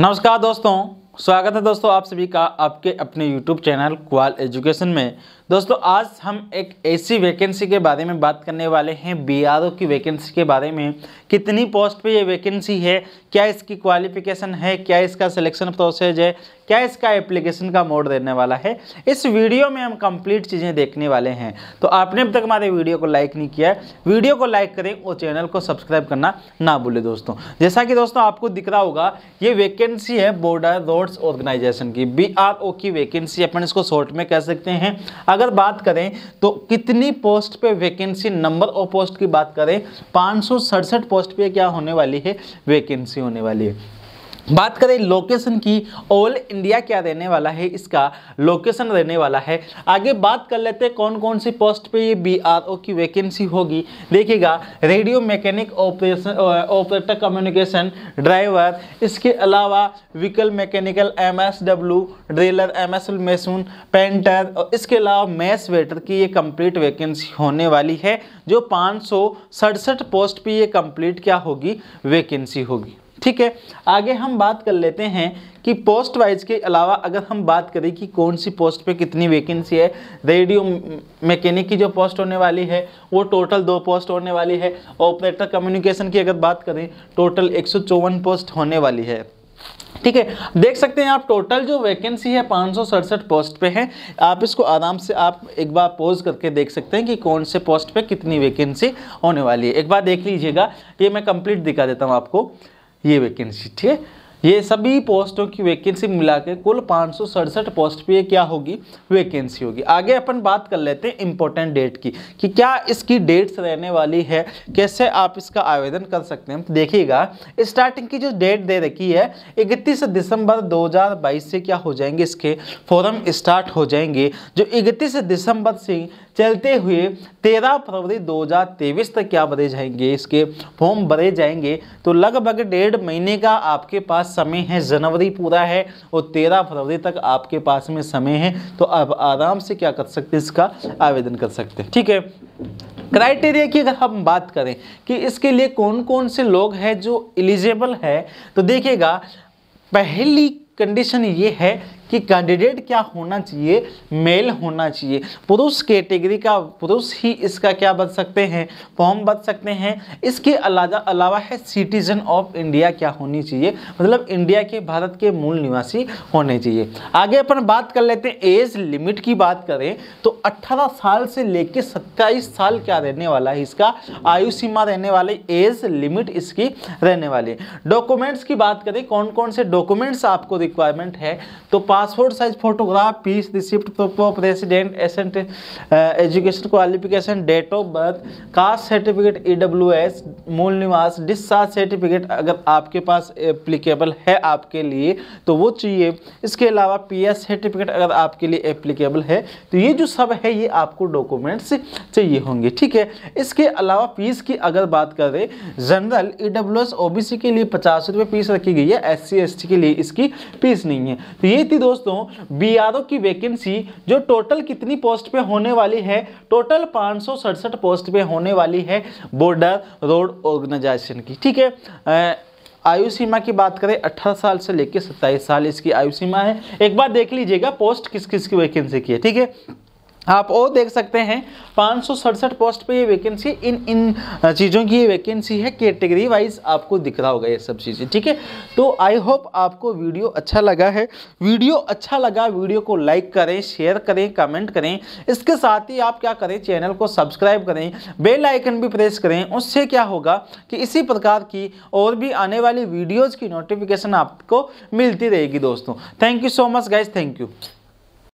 नमस्कार दोस्तों स्वागत है दोस्तों आप सभी का आपके अपने YouTube चैनल क्वाल एजुकेशन में दोस्तों आज हम एक ऐसी वैकेंसी के बारे में बात करने वाले हैं बी की वैकेंसी के बारे में कितनी पोस्ट पे ये वैकेंसी है क्या इसकी क्वालिफिकेशन है क्या इसका सिलेक्शन प्रोसेस है क्या इसका एप्लीकेशन का मोड देने वाला है इस वीडियो में हम कंप्लीट चीज़ें देखने वाले हैं तो आपने अब तक हमारे वीडियो को लाइक नहीं किया वीडियो को लाइक करें और चैनल को सब्सक्राइब करना ना भूलें दोस्तों जैसा कि दोस्तों आपको दिख रहा होगा ये वैकेंसी है बॉर्डर रोड्स ऑर्गेनाइजेशन की बी की वैकेंसी अपन इसको शॉर्ट में कह सकते हैं अगर बात करें तो कितनी पोस्ट पे वैकेंसी नंबर ऑफ पोस्ट की बात करें पाँच पोस्ट पे क्या होने वाली है वैकेंसी होने वाली है बात करें लोकेशन की ऑल इंडिया क्या रहने वाला है इसका लोकेशन रहने वाला है आगे बात कर लेते हैं कौन कौन सी पोस्ट पे ये बीआरओ की वैकेंसी होगी देखिएगा radio mechanic operation operator communication driver इसके अलावा vehicle mechanical MSW M S mason painter और इसके अलावा मैस वेटर की ये कंप्लीट वैकेंसी होने वाली है जो पाँच पोस्ट पर ये कंप्लीट क्या होगी वैकेंसी होगी ठीक है आगे हम बात कर लेते हैं कि पोस्ट वाइज के अलावा अगर हम बात करें कि कौन सी पोस्ट पे कितनी वैकेंसी है रेडियो मैकेनिक की जो पोस्ट होने वाली है वो टोटल दो पोस्ट होने वाली है ऑपरेटर कम्युनिकेशन की अगर बात करें टोटल एक पोस्ट होने वाली है ठीक है देख सकते हैं आप टोटल जो वैकेंसी है पाँच पोस्ट पे है आप इसको आराम से आप एक बार पोज करके देख सकते हैं कि कौन से पोस्ट पे कितनी वैकेंसी होने वाली है एक बार देख लीजिएगा ये मैं कंप्लीट दिखा देता हूँ आपको ये वैकेंसी ठीक है ये सभी पोस्टों की वैकेंसी मिला के कुल पाँच पोस्ट पे क्या होगी वैकेंसी होगी आगे अपन बात कर लेते हैं इम्पोर्टेंट डेट की कि क्या इसकी डेट्स रहने वाली है कैसे आप इसका आवेदन कर सकते हैं तो देखिएगा स्टार्टिंग की जो डेट दे रखी है इकतीस दिसंबर 2022 से क्या हो जाएंगे इसके फॉरम स्टार्ट हो जाएंगे जो इकतीस दिसंबर से चलते हुए तेरह फरवरी तेईस तक क्या भरे जाएंगे इसके फॉर्म भरे जाएंगे तो लगभग डेढ़ महीने का आपके पास समय है जनवरी पूरा है और तेरह फरवरी तक आपके पास में समय है तो आप आराम से क्या कर सकते हैं इसका आवेदन कर सकते हैं ठीक है क्राइटेरिया की अगर हम बात करें कि इसके लिए कौन कौन से लोग हैं जो एलिजिबल है तो देखिएगा पहली कंडीशन ये है कि कैंडिडेट क्या होना चाहिए मेल होना चाहिए पुरुष कैटेगरी का पुरुष ही इसका क्या बन सकते हैं फॉर्म बन सकते हैं इसके अलावा अलावा है सिटीजन ऑफ इंडिया क्या होनी चाहिए मतलब इंडिया के भारत के मूल निवासी होने चाहिए आगे अपन बात कर लेते हैं एज लिमिट की बात करें तो 18 साल से लेकर 27 साल क्या रहने वाला है इसका आयु सीमा रहने वाली एज लिमिट इसकी रहने वाली है डॉक्यूमेंट्स की बात करें कौन कौन से डॉक्यूमेंट्स आपको रिक्वायरमेंट है तो passport size photograph piece receipt president ascent education qualification date of birth caste certificate EWS e मूल निवास डिस्चार्ज सर्टिफिकेट अगर आपके पास एप्लीकेबल है आपके लिए तो वो चाहिए इसके अलावा एस सर्टिफिकेट अगर आपके लिए एप्लीकेबल है तो ये जो सब है ये आपको डॉक्यूमेंट्स चाहिए होंगे ठीक है इसके अलावा फीस की अगर बात करें general E W S O B C के लिए पचास रुपये फीस रखी गई है एस सी एस टी के लिए इसकी फीस नहीं है तो ये थी दोस्तों बी की वैकेंसी जो टोटल कितनी पोस्ट पे होने वाली है टोटल पाँच पोस्ट पे होने वाली है बॉर्डर रोड ऑर्गेनाइजेशन की ठीक है आयु सीमा की बात करें अठारह साल से लेकर सत्ताईस साल इसकी आयु सीमा है एक बार देख लीजिएगा पोस्ट किस किस की वैकेंसी की है ठीक है आप और देख सकते हैं पाँच सौ सड़सठ पोस्ट पे ये वैकेंसी इन इन चीज़ों की ये वैकेंसी है कैटेगरी वाइज आपको दिख रहा होगा ये सब चीज़ें ठीक है तो आई होप आपको वीडियो अच्छा लगा है वीडियो अच्छा लगा वीडियो को लाइक करें शेयर करें कमेंट करें इसके साथ ही आप क्या करें चैनल को सब्सक्राइब करें बेल आइकन भी प्रेस करें उससे क्या होगा कि इसी प्रकार की और भी आने वाली वीडियोज़ की नोटिफिकेशन आपको मिलती रहेगी दोस्तों thank you so much guys thank you